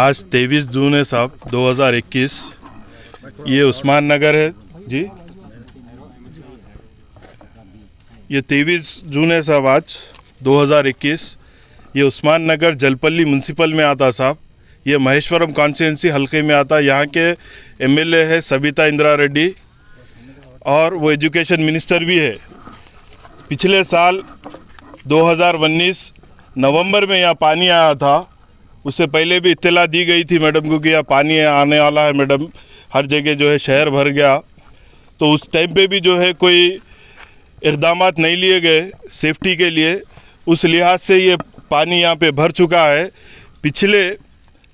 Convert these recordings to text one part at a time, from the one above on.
आज तेईस जून है साहब 2021 ये उस्मान नगर है जी ये तेईस जून है साहब आज 2021 ये उस्मान नगर जलपल्ली म्यूनसिपल में आता साहब ये महेश्वरम कॉन्स्टिटेंसी हल्के में आता यहाँ के एमएलए है सबिता इंदिरा रेड्डी और वो एजुकेशन मिनिस्टर भी है पिछले साल 2019 नवंबर में यहाँ पानी आया था उससे पहले भी इतला दी गई थी मैडम को कि यहाँ पानी आने वाला है मैडम हर जगह जो है शहर भर गया तो उस टाइम पे भी जो है कोई इकदाम नहीं लिए गए सेफ्टी के लिए उस लिहाज से ये पानी यहाँ पे भर चुका है पिछले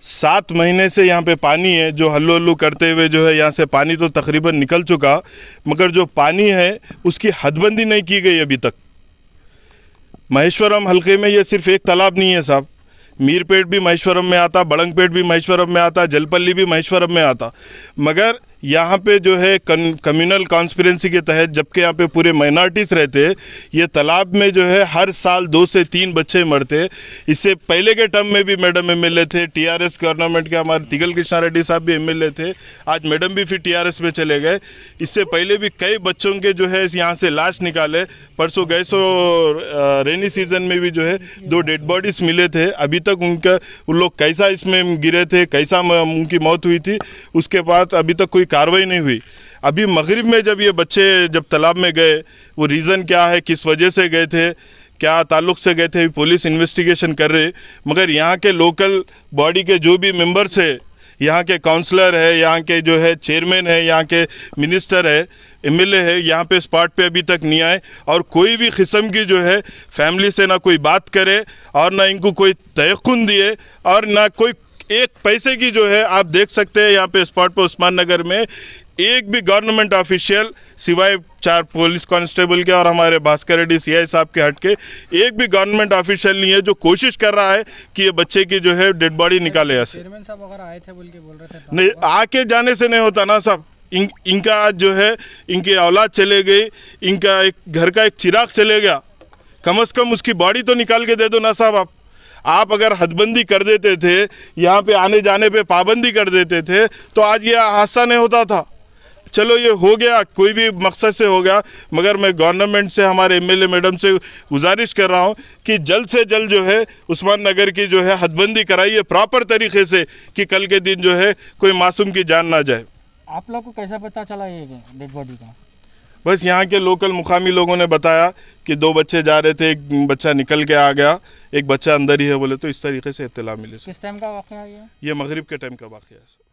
सात महीने से यहाँ पे पानी है जो हल्लो हल्लू करते हुए जो है यहाँ से पानी तो तकरीबन निकल चुका मगर जो पानी है उसकी हदबंदी नहीं की गई अभी तक महेश्वरम हल्के में ये सिर्फ एक तालाब नहीं है साहब मीरपेट भी महेश्वरम में आता बड़ंगपेट भी महेश्वरम में आता जलपल्ली भी महेश्वरम में आता मगर यहाँ पे जो है कन, कम्युनल कॉन्स्परेंसी के तहत जबकि यहाँ पे पूरे माइनॉरिटीज़ रहते ये तालाब में जो है हर साल दो से तीन बच्चे मरते इससे पहले के टर्म में भी मैडम एमएलए थे टीआरएस गवर्नमेंट के हमारे तिगल कृष्णा रेड्डी साहब भी एम थे आज मैडम भी फिर टीआरएस में चले गए इससे पहले भी कई बच्चों के जो है यहाँ से लाश निकाले परसों गए सो रेनी सीजन में भी जो है दो डेड बॉडीज मिले थे अभी तक उनका उन लोग कैसा इसमें गिरे थे कैसा उनकी मौत हुई थी उसके बाद अभी तक कोई कार्रवाई नहीं हुई अभी मगरिब में जब ये बच्चे जब तालाब में गए वो रीज़न क्या है किस वजह से गए थे क्या ताल्लुक से गए थे पुलिस इन्वेस्टिगेशन कर रहे मगर यहाँ के लोकल बॉडी के जो भी मेम्बर्स है यहाँ के काउंसलर है यहाँ के जो है चेयरमैन है यहाँ के मिनिस्टर है एमएलए है यहाँ पे स्पॉट पे अभी तक नहीं आए और कोई भी किस्म की जो है फैमिली से ना कोई बात करे और ना इनको कोई तयकुन दिए और ना कोई एक पैसे की जो है आप देख सकते हैं यहाँ पे स्पॉट पर उस्मान नगर में एक भी गवर्नमेंट ऑफिशियल सिवाय चार पुलिस कांस्टेबल के और हमारे भास्कर रेड्डी सी साहब के हट के एक भी गवर्नमेंट ऑफिशियल नहीं है जो कोशिश कर रहा है कि ये बच्चे की जो है डेड बॉडी निकाले यहाँ से नहीं आके जाने से नहीं होता ना साहब इन इनका आज जो है इनकी औलाद चले गई इनका एक घर का एक चिराग चले गया कम अज़ कम उसकी बॉडी तो निकाल के दे दो ना साहब आप आप अगर हदबंदी कर देते थे यहाँ पे आने जाने पे पाबंदी कर देते थे तो आज ये हादसा नहीं होता था चलो ये हो गया कोई भी मकसद से हो गया मगर मैं गवर्नमेंट से हमारे एमएलए मैडम से गुजारिश कर रहा हूँ कि जल्द से जल्द जो है उस्मान नगर की जो है हदबंदी कराइए प्रॉपर तरीके से कि कल के दिन जो है कोई मासूम की जान ना जाए आप लोग को कैसा पता चला ये डेड बॉडी का बस यहाँ के लोकल मुकामी लोगों ने बताया कि दो बच्चे जा रहे थे एक बच्चा निकल के आ गया एक बच्चा अंदर ही है बोले तो इस तरीके से इतला मिली किस टाइम का वाक़ ये मगरब के टाइम का वाक़ है